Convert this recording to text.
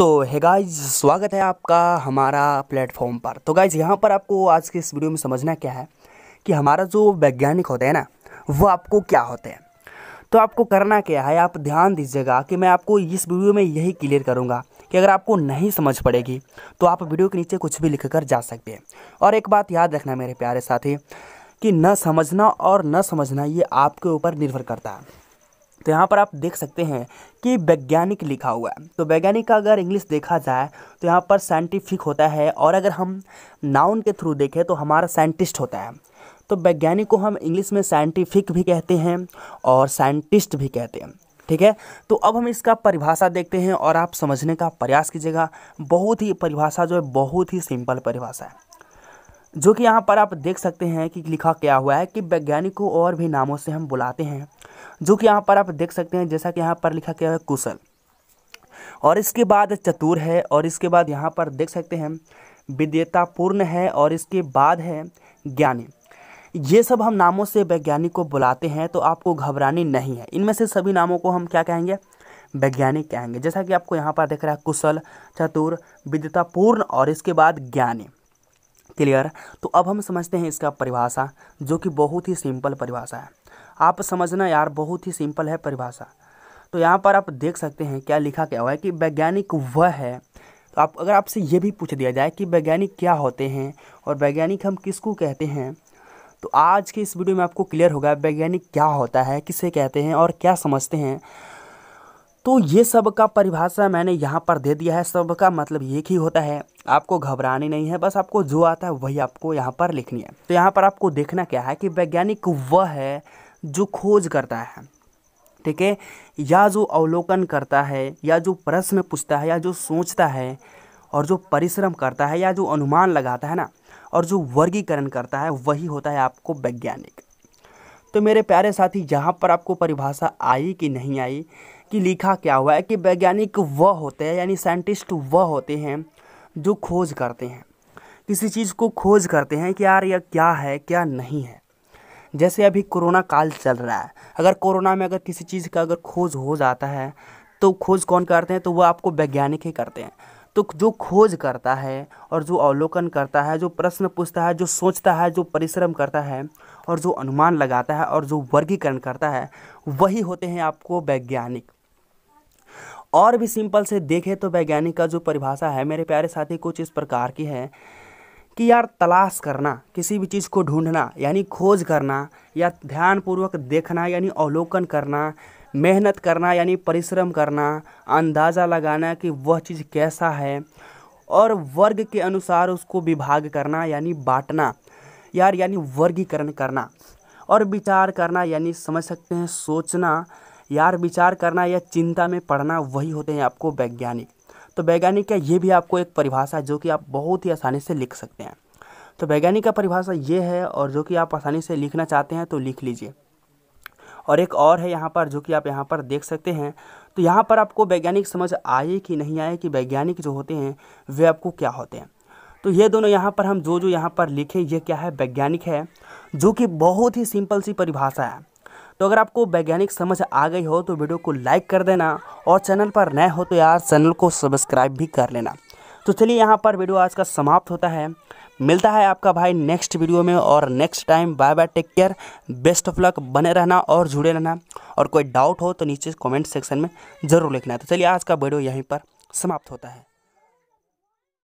तो है गाइज स्वागत है आपका हमारा प्लेटफॉर्म पर तो गाइज यहाँ पर आपको आज के इस वीडियो में समझना क्या है कि हमारा जो वैज्ञानिक होते हैं ना वो आपको क्या होते हैं तो आपको करना क्या है आप ध्यान दीजिएगा कि मैं आपको इस वीडियो में यही क्लियर करूँगा कि अगर आपको नहीं समझ पड़ेगी तो आप वीडियो के नीचे कुछ भी लिख कर जा सकते हैं और एक बात याद रखना मेरे प्यारे साथी कि न समझना और न समझना ये आपके ऊपर निर्भर करता है तो यहाँ पर आप देख सकते हैं कि वैज्ञानिक लिखा हुआ है तो वैज्ञानिक का अगर इंग्लिश देखा जाए तो यहाँ पर साइंटिफिक होता है और अगर हम नाउन के थ्रू देखें तो हमारा साइंटिस्ट होता है तो वैज्ञानिक को हम इंग्लिश में साइंटिफिक भी कहते हैं और साइंटिस्ट भी कहते हैं ठीक है तो अब हम इसका परिभाषा देखते हैं और आप समझने का प्रयास कीजिएगा बहुत ही परिभाषा जो है बहुत ही सिंपल परिभाषा है जो कि यहाँ पर आप देख सकते हैं कि लिखा क्या हुआ है कि वैज्ञानिक को और भी नामों से हम बुलाते हैं जो कि यहाँ पर आप देख सकते हैं जैसा कि यहाँ पर लिखा गया है कुशल और इसके बाद चतुर है और इसके बाद यहाँ पर देख सकते हैं विद्यतापूर्ण है और इसके बाद है ज्ञानी ये सब हम नामों से वैज्ञानिक को बुलाते हैं तो आपको घबरानी नहीं है इनमें से सभी नामों को हम क्या कहेंगे वैज्ञानिक कहेंगे जैसा कि आपको यहाँ पर देख रहा है कुशल चतुर विद्यतापूर्ण और इसके बाद ज्ञानी क्लियर तो अब हम समझते हैं इसका परिभाषा जो कि बहुत ही सिंपल परिभाषा है आप समझना यार बहुत ही सिंपल है परिभाषा तो यहाँ पर आप देख सकते हैं क्या लिखा क्या हुआ है कि वैज्ञानिक वह है तो आप अगर आपसे ये भी पूछ दिया जाए कि वैज्ञानिक क्या होते हैं और वैज्ञानिक हम किसको कहते हैं तो आज के इस वीडियो में आपको क्लियर होगा वैज्ञानिक क्या होता है किसे कहते हैं और क्या समझते हैं तो ये सब का परिभाषा मैंने यहाँ पर दे दिया है सब का मतलब एक ही होता है आपको घबराने नहीं है बस आपको जो आता है वही आपको यहाँ पर लिखनी है तो यहाँ पर आपको देखना क्या है कि वैज्ञानिक वह है जो खोज करता है ठीक है या जो अवलोकन करता है या जो प्रश्न पूछता है या जो सोचता है और जो परिश्रम करता है या जो अनुमान लगाता है ना और जो वर्गीकरण करता है वही होता है आपको वैज्ञानिक तो मेरे प्यारे साथी जहाँ पर आपको परिभाषा आई कि नहीं आई कि लिखा क्या हुआ है कि वैज्ञानिक वह होते हैं यानी साइंटिस्ट वह होते हैं जो खोज करते हैं किसी चीज़ को खोज करते हैं कि यार यह क्या है क्या नहीं है जैसे अभी कोरोना काल चल रहा है अगर कोरोना में अगर किसी चीज़ का अगर खोज हो जाता है तो खोज कौन करते हैं तो वह आपको वैज्ञानिक ही करते हैं तो जो खोज करता है और जो अवलोकन करता है जो प्रश्न पूछता है जो सोचता है जो परिश्रम करता है और जो अनुमान लगाता है और जो वर्गीकरण करता है वही होते हैं आपको वैज्ञानिक और भी सिंपल से देखें तो वैज्ञानिक का जो परिभाषा है मेरे प्यारे साथी कुछ इस प्रकार की है कि यार तलाश करना किसी भी चीज़ को ढूंढना यानी खोज करना या ध्यानपूर्वक देखना यानी अवलोकन करना मेहनत करना यानी परिश्रम करना अंदाज़ा लगाना कि वह चीज़ कैसा है और वर्ग के अनुसार उसको विभाग करना यानी बांटना यार यानी वर्गीकरण करना और विचार करना यानी समझ सकते हैं सोचना यार विचार करना या चिंता में पढ़ना वही होते हैं आपको वैज्ञानिक तो वैज्ञानिक का ये भी आपको एक परिभाषा है जो कि आप बहुत ही आसानी से लिख सकते हैं तो वैज्ञानिक का परिभाषा ये है और जो कि आप आसानी से लिखना चाहते हैं तो लिख लीजिए और एक और है यहाँ पर जो कि आप यहाँ पर देख सकते हैं तो यहाँ पर आपको वैज्ञानिक समझ आए कि नहीं आए कि वैज्ञानिक जो होते हैं वे आपको क्या होते हैं तो ये दोनों यहाँ पर हम जो जो यहाँ पर लिखें ये क्या है वैज्ञानिक है जो कि बहुत ही सिंपल सी परिभाषा है तो अगर आपको वैज्ञानिक समझ आ गई हो तो वीडियो को लाइक कर देना और चैनल पर नए हो तो यार चैनल को सब्सक्राइब भी कर लेना तो चलिए यहाँ पर वीडियो आज का समाप्त होता है मिलता है आपका भाई नेक्स्ट वीडियो में और next time bye bye take care best of luck बने रहना और जुड़े रहना और कोई डाउट हो तो नीचे कमेंट सेक्शन में ज़रूर लिखना है तो चलिए आज का वीडियो यहीं पर समाप्त होता है